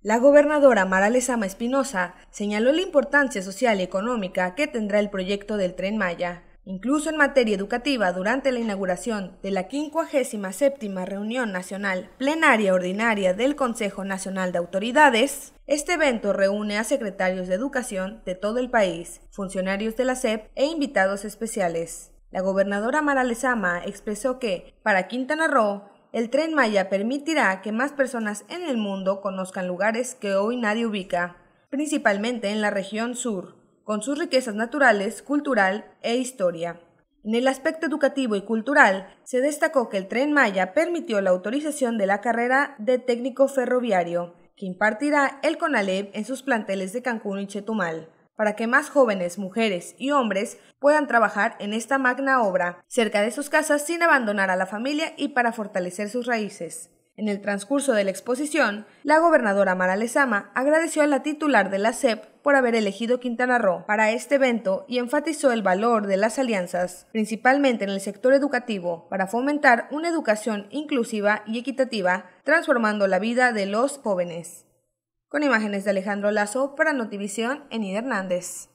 La gobernadora Maralesama Lezama Espinosa señaló la importancia social y económica que tendrá el proyecto del Tren Maya, incluso en materia educativa durante la inauguración de la 57 Reunión Nacional Plenaria Ordinaria del Consejo Nacional de Autoridades. Este evento reúne a secretarios de educación de todo el país, funcionarios de la SEP e invitados especiales. La gobernadora Mara Lezama expresó que, para Quintana Roo, el tren Maya permitirá que más personas en el mundo conozcan lugares que hoy nadie ubica, principalmente en la región sur, con sus riquezas naturales, cultural e historia. En el aspecto educativo y cultural, se destacó que el tren Maya permitió la autorización de la carrera de técnico ferroviario, que impartirá el CONALEP en sus planteles de Cancún y Chetumal para que más jóvenes, mujeres y hombres puedan trabajar en esta magna obra cerca de sus casas sin abandonar a la familia y para fortalecer sus raíces. En el transcurso de la exposición, la gobernadora Mara Lezama agradeció a la titular de la SEP por haber elegido Quintana Roo para este evento y enfatizó el valor de las alianzas, principalmente en el sector educativo, para fomentar una educación inclusiva y equitativa, transformando la vida de los jóvenes con imágenes de Alejandro Lazo para Notivisión, en Hernández.